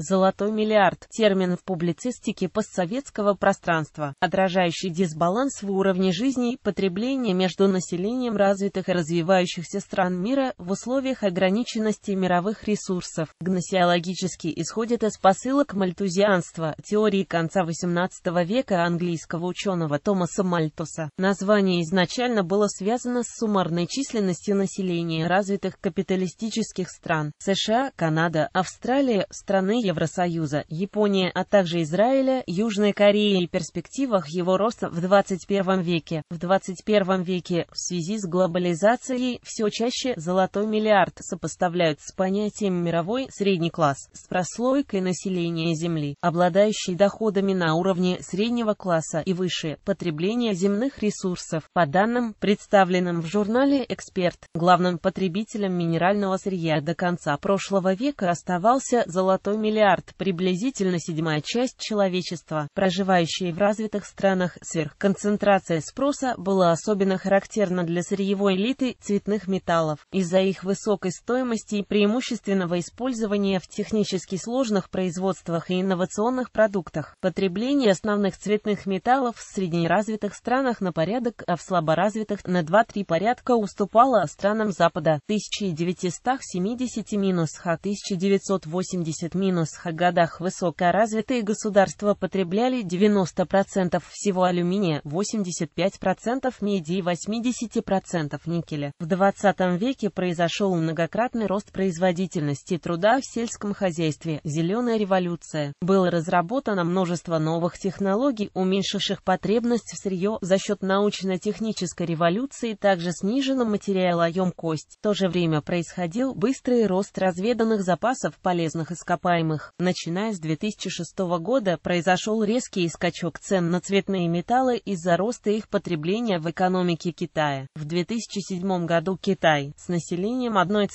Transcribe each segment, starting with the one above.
Золотой миллиард – термин в публицистике постсоветского пространства, отражающий дисбаланс в уровне жизни и потребления между населением развитых и развивающихся стран мира в условиях ограниченности мировых ресурсов. Гносеологически исходит из посылок мальтузианства, теории конца XVIII века английского ученого Томаса Мальтуса. Название изначально было связано с суммарной численностью населения развитых капиталистических стран – США, Канада, Австралия, страны Евросоюза, Японии, а также Израиля, Южной Кореи и перспективах его роста в 21 веке. В 21 веке, в связи с глобализацией, все чаще «золотой миллиард» сопоставляют с понятием «мировой средний класс» с прослойкой населения Земли, обладающей доходами на уровне среднего класса и выше, потребление земных ресурсов. По данным, представленным в журнале «Эксперт», главным потребителем минерального сырья до конца прошлого века оставался «золотой миллиард» миллиард, приблизительно седьмая часть человечества, проживающие в развитых странах, сверхконцентрация спроса была особенно характерна для сырьевой элиты цветных металлов, из-за их высокой стоимости и преимущественного использования в технически сложных производствах и инновационных продуктах. Потребление основных цветных металлов в среднеразвитых странах на порядок, а в слаборазвитых на 2-3 порядка уступало странам Запада 1970-1980-1990 х 90-х годах высокоразвитые государства потребляли 90% всего алюминия, 85% меди и 80% никеля. В 20 веке произошел многократный рост производительности труда в сельском хозяйстве, зеленая революция. Было разработано множество новых технологий, уменьшивших потребность в сырье за счет научно-технической революции, также снижена кость. В то же время происходил быстрый рост разведанных запасов полезных ископаемых, насекомых. Начиная с 2006 года произошел резкий скачок цен на цветные металлы из-за роста их потребления в экономике Китая. В 2007 году Китай с населением 1,3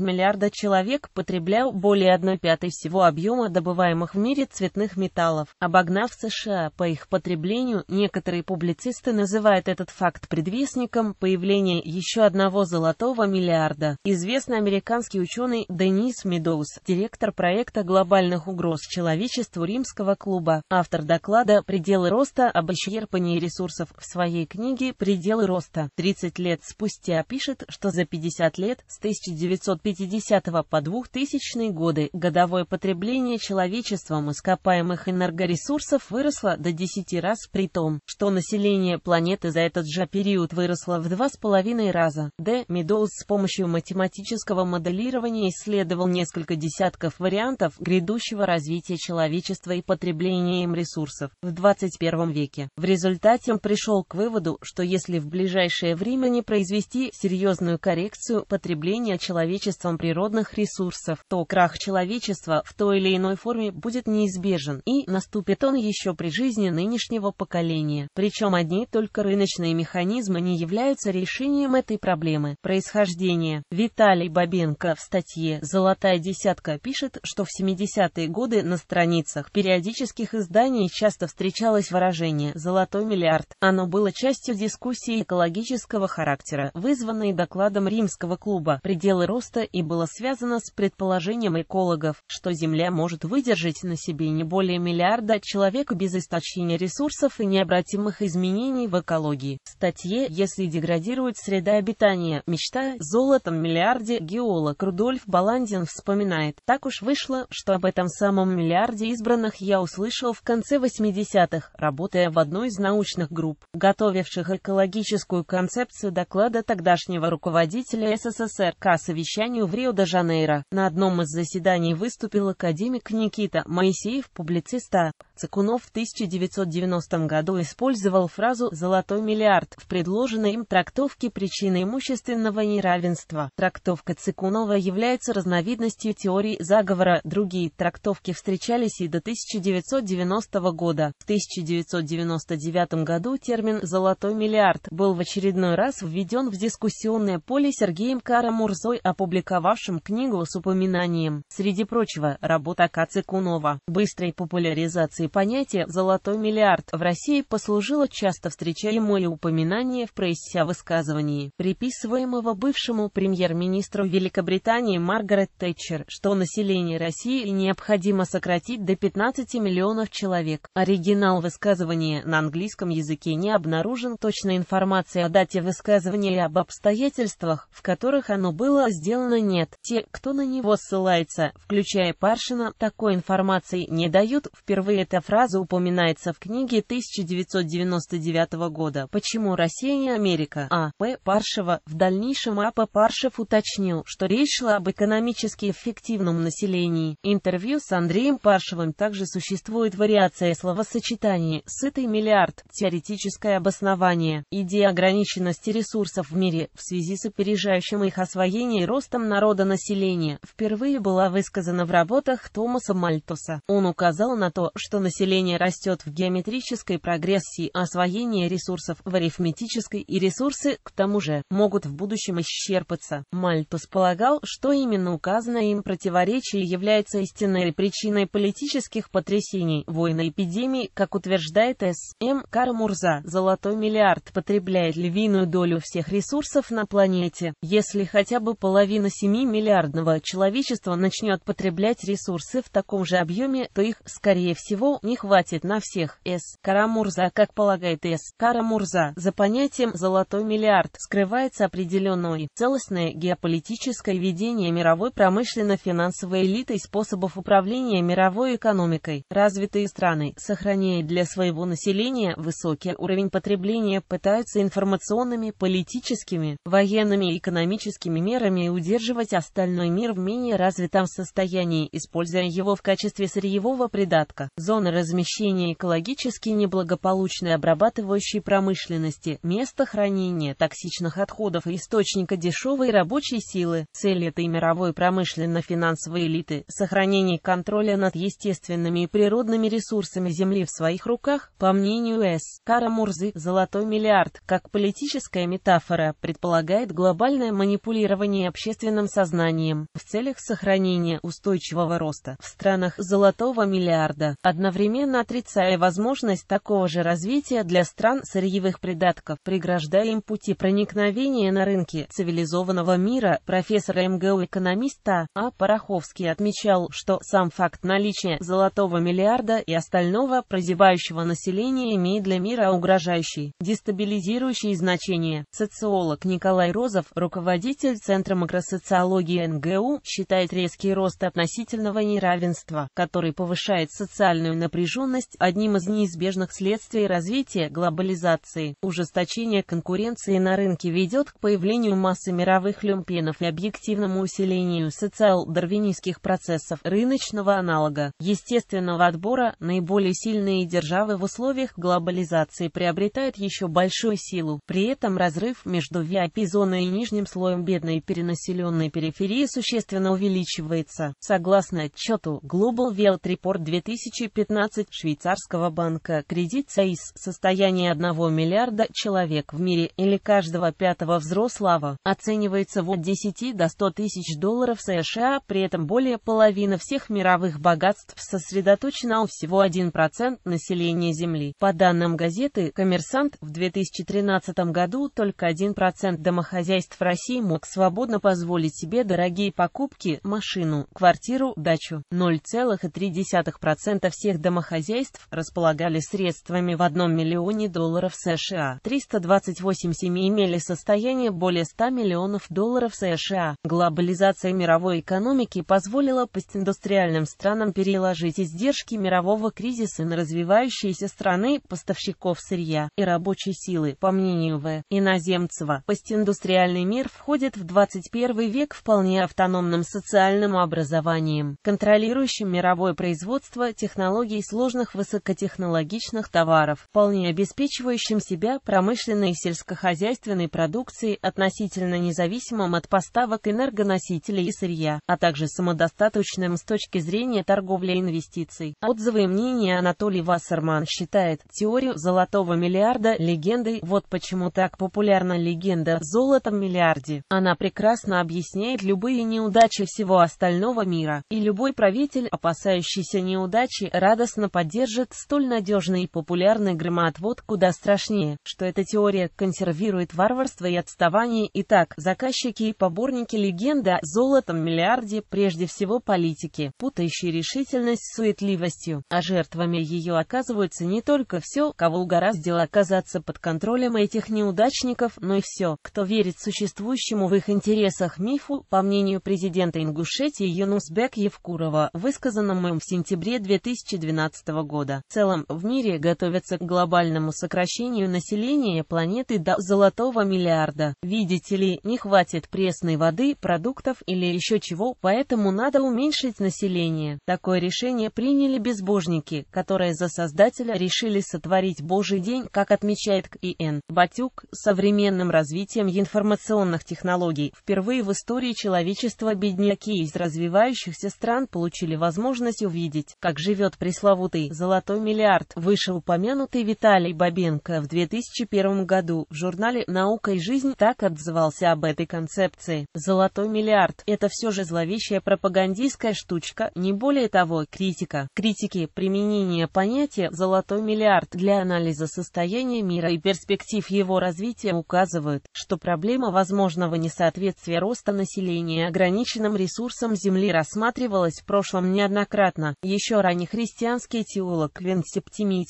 миллиарда человек потреблял более 1 пятой всего объема добываемых в мире цветных металлов, обогнав США по их потреблению. Некоторые публицисты называют этот факт предвестником появления еще одного золотого миллиарда. Известный американский ученый Денис Медоуз, директор координатор проекта глобальных угроз человечеству Римского клуба, автор доклада «Пределы роста» об исчерпании ресурсов в своей книге «Пределы роста». 30 лет спустя пишет, что за 50 лет, с 1950 по 2000 годы, годовое потребление человечеством ископаемых энергоресурсов выросло до 10 раз, при том, что население планеты за этот же период выросло в 2,5 раза. Д. Медоуз с помощью математического моделирования исследовал несколько десятков вариантов грядущего развития человечества и потребления им ресурсов в 21 веке. В результате он пришел к выводу, что если в ближайшее время не произвести серьезную коррекцию потребления человечеством природных ресурсов, то крах человечества в той или иной форме будет неизбежен, и наступит он еще при жизни нынешнего поколения. Причем одни только рыночные механизмы не являются решением этой проблемы. Происхождение. Виталий Бабенко в статье «Золотая десятка» пишет, пишет, что в 70-е годы на страницах периодических изданий часто встречалось выражение «золотой миллиард». Оно было частью дискуссии экологического характера, вызванной докладом Римского клуба «Пределы роста» и было связано с предположением экологов, что Земля может выдержать на себе не более миллиарда человек без истощения ресурсов и необратимых изменений в экологии. В статье «Если деградирует среда обитания, мечта золотом миллиарде» геолог Рудольф Баландин вспоминает, так уж уж вышло, что об этом самом миллиарде избранных я услышал в конце 80-х, работая в одной из научных групп, готовивших экологическую концепцию доклада тогдашнего руководителя СССР к совещанию в Рио-де-Жанейро. На одном из заседаний выступил академик Никита Моисеев, публициста. Цикунов в 1990 году использовал фразу «золотой миллиард» в предложенной им трактовке причины имущественного неравенства. Трактовка Цикунова является разновидностью теории заговора заговора, другие трактовки встречались и до 1990 года. В 1999 году термин «золотой миллиард» был в очередной раз введен в дискуссионное поле Сергеем Карамурзой, опубликовавшим книгу с упоминанием, среди прочего, работа Акации Кунова. Быстрой популяризации понятия «золотой миллиард» в России послужило часто встречаемое упоминание в прессе о высказывании, приписываемого бывшему премьер-министру Великобритании Маргарет Тэтчер, что население населения России необходимо сократить до 15 миллионов человек. Оригинал высказывания на английском языке не обнаружен. Точной информации о дате высказывания и об обстоятельствах, в которых оно было сделано, нет. Те, кто на него ссылается, включая Паршина, такой информации не дают. Впервые эта фраза упоминается в книге 1999 года «Почему Россия не Америка?» А. П. Паршева. В дальнейшем А. П. Паршев уточнил, что речь шла об экономически эффективном населении населении. Интервью с Андреем Паршевым также существует вариация словосочетаний «сытый миллиард», «теоретическое обоснование», «идея ограниченности ресурсов в мире» в связи с опережающим их освоением и ростом народа населения, впервые была высказана в работах Томаса Мальтуса. Он указал на то, что население растет в геометрической прогрессии, освоение ресурсов в арифметической и ресурсы, к тому же, могут в будущем исчерпаться. Мальтус полагал, что именно указанное им противоречие. России является истинной причиной политических потрясений, войны и эпидемий, как утверждает С.М. Кармурза. Золотой миллиард потребляет львиную долю всех ресурсов на планете. Если хотя бы половина 7 миллиардного человечества начнет потреблять ресурсы в таком же объеме, то их, скорее всего, не хватит на всех. С. Карамурза, как полагает С. Карамурза, за понятием «золотой миллиард» скрывается определенное целостное геополитическое видение мировой промышленно-финансовой элитой способов управления мировой экономикой. Развитые страны, сохраняя для своего населения высокий уровень потребления, пытаются информационными, политическими, военными и экономическими мерами удерживать остальной мир в менее развитом состоянии, используя его в качестве сырьевого придатка. Зоны размещения экологически неблагополучной обрабатывающей промышленности, место хранения токсичных отходов и источника дешевой рабочей силы. Цель этой мировой промышленно-финансовой элиты, сохранение контроля над естественными и природными ресурсами Земли в своих руках, по мнению С. Кара Мурзы, «золотой миллиард», как политическая метафора, предполагает глобальное манипулирование общественным сознанием в целях сохранения устойчивого роста в странах «золотого миллиарда», одновременно отрицая возможность такого же развития для стран сырьевых придатков, преграждая им пути проникновения на рынки цивилизованного мира, профессора МГУ-экономиста А. а. Пороховский. Левицкий отмечал, что сам факт наличия «золотого миллиарда» и остального прозябающего населения имеет для мира угрожающий, дестабилизирующий значение. Социолог Николай Розов, руководитель Центра макросоциологии НГУ, считает резкий рост относительного неравенства, который повышает социальную напряженность, одним из неизбежных следствий развития глобализации. Ужесточение конкуренции на рынке ведет к появлению массы мировых люмпенов и объективному усилению социал-дарвинистских экономических процессов рыночного аналога, естественного отбора, наиболее сильные державы в условиях глобализации приобретают еще большую силу. При этом разрыв между VIP-зоной и нижним слоем бедной перенаселенной периферии существенно увеличивается. Согласно отчету Global Wealth Report 2015 Швейцарского банка Credit Suisse состояние 1 миллиарда человек в мире или каждого пятого взрослого оценивается в от 10 до 100 тысяч долларов США, при этом больше более половины всех мировых богатств сосредоточена у всего 1% населения Земли. По данным газеты «Коммерсант», в 2013 году только 1% домохозяйств России мог свободно позволить себе дорогие покупки, машину, квартиру, дачу. 0,3% всех домохозяйств располагали средствами в 1 миллионе долларов США. 328 семей имели состояние более 100 миллионов долларов США. Глобализация мировой экономики позволила позволило постиндустриальным странам переложить издержки мирового кризиса на развивающиеся страны поставщиков сырья и рабочей силы. По мнению В. Иноземцева, постиндустриальный мир входит в 21 век вполне автономным социальным образованием, контролирующим мировое производство технологий сложных высокотехнологичных товаров, вполне обеспечивающим себя промышленной и сельскохозяйственной продукцией относительно независимым от поставок энергоносителей и сырья, а также самодостаточным достаточным с точки зрения торговли инвестиций. Отзывы и мнения Анатолий Вассерман считает теорию «золотого миллиарда» легендой. Вот почему так популярна легенда о золотом миллиарде. Она прекрасно объясняет любые неудачи всего остального мира, и любой правитель, опасающийся неудачи, радостно поддержит столь надежный и популярный громоотвод куда страшнее, что эта теория консервирует варварство и отставание. Итак, заказчики и поборники легенды о золотом миллиарде прежде прежде всего политики, путающие решительность с суетливостью, а жертвами ее оказываются не только все, кого угораздило оказаться под контролем этих неудачников, но и все, кто верит существующему в их интересах мифу, по мнению президента Ингушетии Юнусбек Евкурова, высказанному им в сентябре 2012 года. В целом, в мире готовятся к глобальному сокращению населения планеты до золотого миллиарда. Видите ли, не хватит пресной воды, продуктов или еще чего, поэтому надо уменьшить население. Такое решение приняли безбожники, которые за Создателя решили сотворить Божий день, как отмечает К.И.Н. Батюк, современным развитием информационных технологий, впервые в истории человечества бедняки из развивающихся стран получили возможность увидеть, как живет пресловутый «золотой миллиард», Вышел упомянутый Виталий Бабенко в 2001 году в журнале «Наука и жизнь» так отзывался об этой концепции. «Золотой миллиард» — это все же зловещая проблема пропагандистская штучка, не более того, критика. Критики применения понятия «золотой миллиард» для анализа состояния мира и перспектив его развития указывают, что проблема возможного несоответствия роста населения ограниченным ресурсам Земли рассматривалась в прошлом неоднократно. Еще ранее христианский теолог Винс Септимий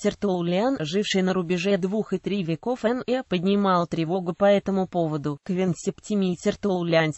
живший на рубеже двух и три веков Н.Э., поднимал тревогу по этому поводу. Квинт Септимий Тертоулиан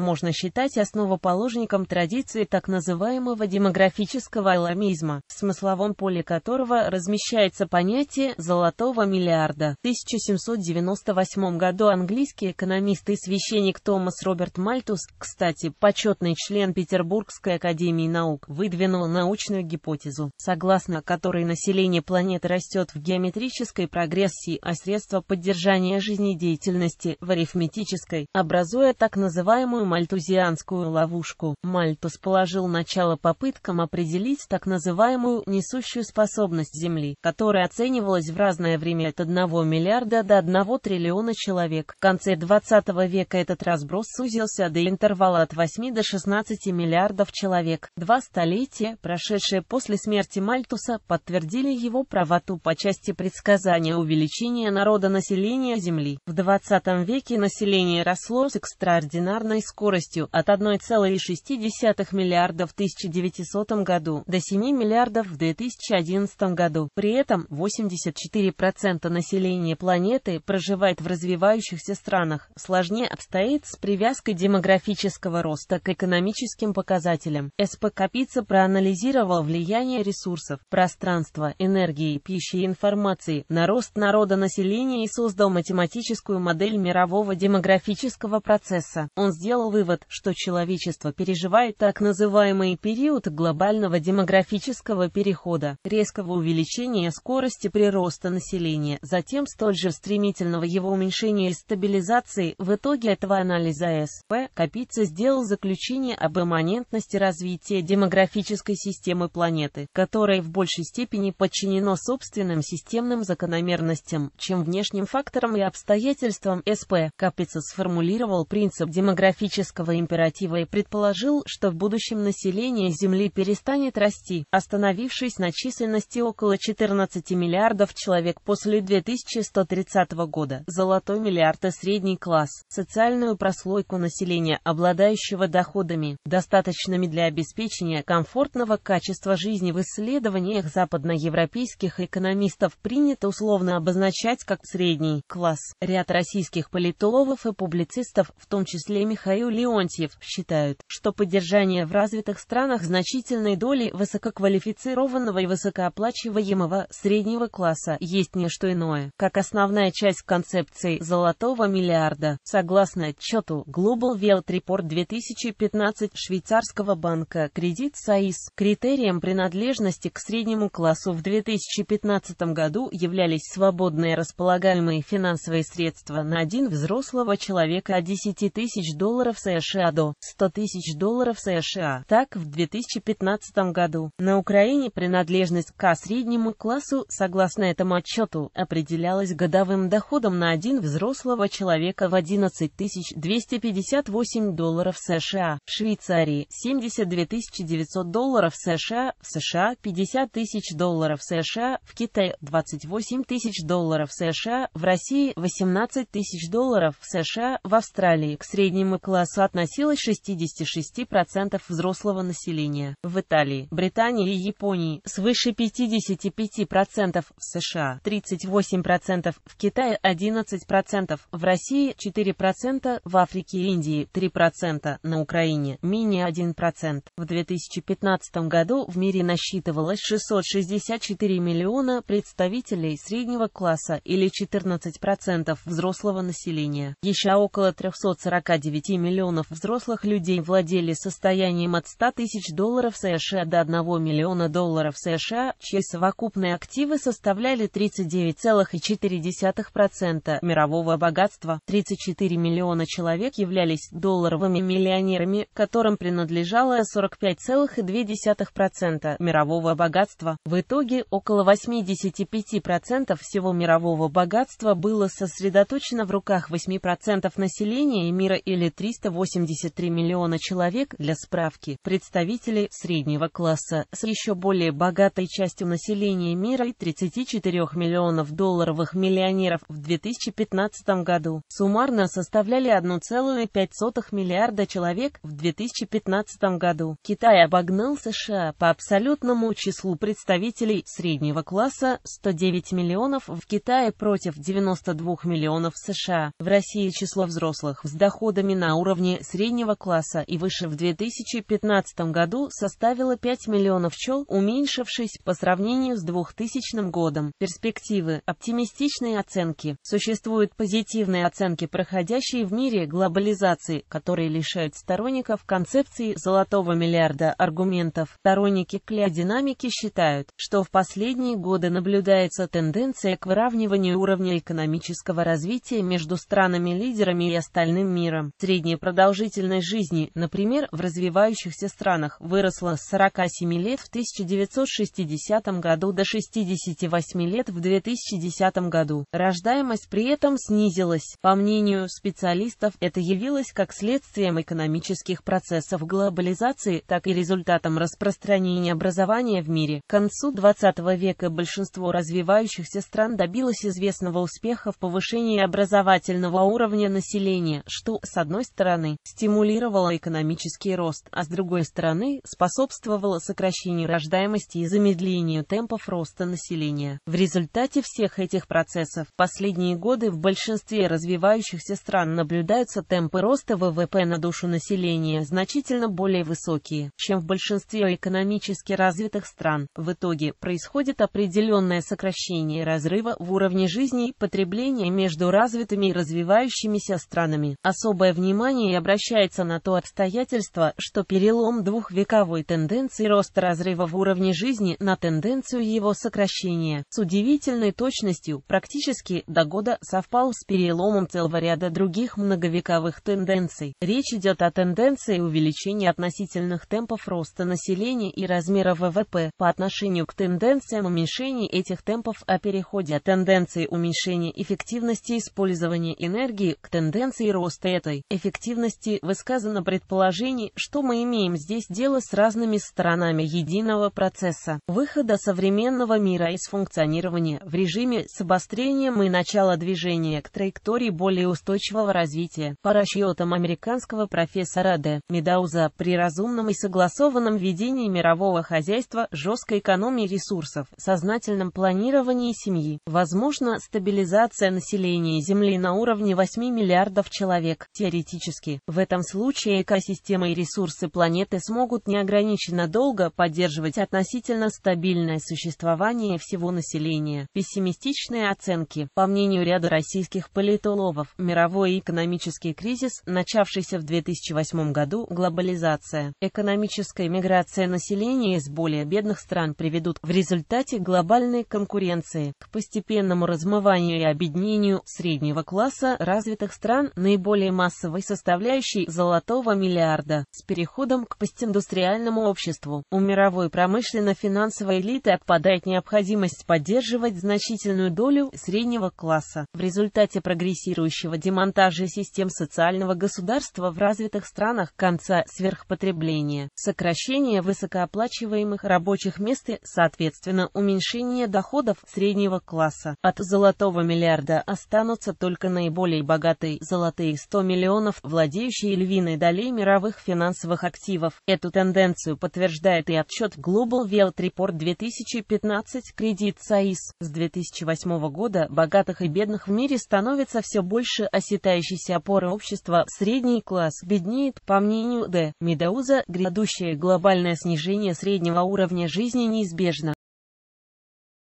можно считать основоположником сторонником традиции так называемого демографического аламизма, в смысловом поле которого размещается понятие «золотого миллиарда». В 1798 году английский экономист и священник Томас Роберт Мальтус, кстати, почетный член Петербургской академии наук, выдвинул научную гипотезу, согласно которой население планеты растет в геометрической прогрессии, а средства поддержания жизнедеятельности – в арифметической, образуя так называемую мальтузианскую ловушку. Мальтус положил начало попыткам определить так называемую «несущую способность Земли», которая оценивалась в разное время от 1 миллиарда до 1 триллиона человек. В конце 20 века этот разброс сузился до интервала от 8 до 16 миллиардов человек. Два столетия, прошедшие после смерти Мальтуса, подтвердили его правоту по части предсказания увеличения народа населения Земли. В 20 веке население росло с экстраординарной скоростью от 1,6 6,6 миллиардов в 1900 году до 7 миллиардов в 2011 году. При этом 84% населения планеты проживает в развивающихся странах. Сложнее обстоит с привязкой демографического роста к экономическим показателям. СП Капица проанализировал влияние ресурсов, пространства, энергии, пищи и информации на рост народа населения и создал математическую модель мирового демографического процесса. Он сделал вывод, что человечество переживает переживает так называемый период глобального демографического перехода, резкого увеличения скорости прироста населения, затем столь же стремительного его уменьшения и стабилизации. В итоге этого анализа СП Капица сделал заключение об имманентности развития демографической системы планеты, которая в большей степени подчинено собственным системным закономерностям, чем внешним факторам и обстоятельствам СП. Капица сформулировал принцип демографического императива и предположил, предположил, что в будущем население Земли перестанет расти, остановившись на численности около 14 миллиардов человек после 2130 года. Золотой миллиард и средний класс, социальную прослойку населения, обладающего доходами, достаточными для обеспечения комфортного качества жизни в исследованиях западноевропейских экономистов принято условно обозначать как средний класс. Ряд российских политологов и публицистов, в том числе Михаил Леонтьев, считают, что поддержания в развитых странах значительной доли высококвалифицированного и высокооплачиваемого среднего класса есть не что иное, как основная часть концепции «золотого миллиарда», согласно отчету Global Wealth Report 2015 швейцарского банка «Кредит САИС». Критерием принадлежности к среднему классу в 2015 году являлись свободные располагаемые финансовые средства на один взрослого человека от 10 тысяч долларов США до 100 тысяч долларов долларов США. Так, в 2015 году на Украине принадлежность к среднему классу, согласно этому отчету, определялась годовым доходом на один взрослого человека в 11 258 долларов США, в Швейцарии 72 900 долларов США, в США 50 тысяч долларов США, в Китае 28 тысяч долларов США, в России 18 тысяч долларов США, в Австралии к среднему классу относилось 66 6% взрослого населения в Италии, Британии и Японии, свыше 55% в США, 38% в Китае, 11% в России, 4% в Африке и Индии, 3% на Украине, менее 1%. В 2015 году в мире насчитывалось 664 миллиона представителей среднего класса или 14% взрослого населения. Еще около 349 миллионов взрослых людей владеют владели состоянием от 100 тысяч долларов США до 1 миллиона долларов США, чьи совокупные активы составляли 39,4% мирового богатства. 34 миллиона человек являлись долларовыми миллионерами, которым принадлежало 45,2% мирового богатства. В итоге, около 85% всего мирового богатства было сосредоточено в руках 8% населения мира или 383 миллиона человек человек для справки, представители среднего класса с еще более богатой частью населения мира и 34 миллионов долларовых миллионеров в 2015 году суммарно составляли 1,5 миллиарда человек в 2015 году. Китай обогнал США по абсолютному числу представителей среднего класса 109 миллионов в Китае против 92 миллионов США. В России число взрослых с доходами на уровне среднего класса и выше в 2015 году составила 5 миллионов пчел, уменьшившись по сравнению с 2000 годом. Перспективы, оптимистичные оценки. Существуют позитивные оценки проходящей в мире глобализации, которые лишают сторонников концепции золотого миллиарда аргументов. Сторонники клеодинамики считают, что в последние годы наблюдается тенденция к выравниванию уровня экономического развития между странами-лидерами и остальным миром. Средняя продолжительность жизни, например, например, в развивающихся странах, выросла с 47 лет в 1960 году до 68 лет в 2010 году. Рождаемость при этом снизилась. По мнению специалистов, это явилось как следствием экономических процессов глобализации, так и результатом распространения образования в мире. К концу 20 века большинство развивающихся стран добилось известного успеха в повышении образовательного уровня населения, что, с одной стороны, стимулировало экономическую экономический рост, а с другой стороны, способствовало сокращению рождаемости и замедлению темпов роста населения. В результате всех этих процессов в последние годы в большинстве развивающихся стран наблюдаются темпы роста ВВП на душу населения значительно более высокие, чем в большинстве экономически развитых стран. В итоге происходит определенное сокращение разрыва в уровне жизни и потребления между развитыми и развивающимися странами. Особое внимание обращается на то обстоятельство, доказательство, что перелом двухвековой тенденции роста разрыва в уровне жизни на тенденцию его сокращения с удивительной точностью практически до года совпал с переломом целого ряда других многовековых тенденций. Речь идет о тенденции увеличения относительных темпов роста населения и размера ВВП по отношению к тенденциям уменьшения этих темпов о переходе от тенденции уменьшения эффективности использования энергии к тенденции роста этой эффективности высказано предположение положении, что мы имеем здесь дело с разными сторонами единого процесса выхода современного мира из функционирования в режиме с обострением и начала движения к траектории более устойчивого развития. По расчетам американского профессора Д. Медауза, при разумном и согласованном ведении мирового хозяйства, жесткой экономии ресурсов, сознательном планировании семьи, возможно стабилизация населения Земли на уровне 8 миллиардов человек. Теоретически, в этом случае экосистема экосистема и ресурсы планеты смогут неограниченно долго поддерживать относительно стабильное существование всего населения. Пессимистичные оценки. По мнению ряда российских политологов, мировой экономический кризис, начавшийся в 2008 году, глобализация, экономическая миграция населения из более бедных стран приведут в результате глобальной конкуренции к постепенному размыванию и объединению среднего класса развитых стран, наиболее массовой составляющей золотого миллиарда миллиарда. С переходом к постиндустриальному обществу у мировой промышленно-финансовой элиты отпадает необходимость поддерживать значительную долю среднего класса. В результате прогрессирующего демонтажа систем социального государства в развитых странах конца сверхпотребления, сокращение высокооплачиваемых рабочих мест и, соответственно, уменьшение доходов среднего класса. От золотого миллиарда останутся только наиболее богатые золотые 100 миллионов, владеющие львиной долей мирового мировых финансовых активов. Эту тенденцию подтверждает и отчет Global Wealth Report 2015 Credit Suisse. С 2008 года богатых и бедных в мире становится все больше осетающейся опоры общества. Средний класс беднеет, по мнению Д. Медауза, грядущее глобальное снижение среднего уровня жизни неизбежно.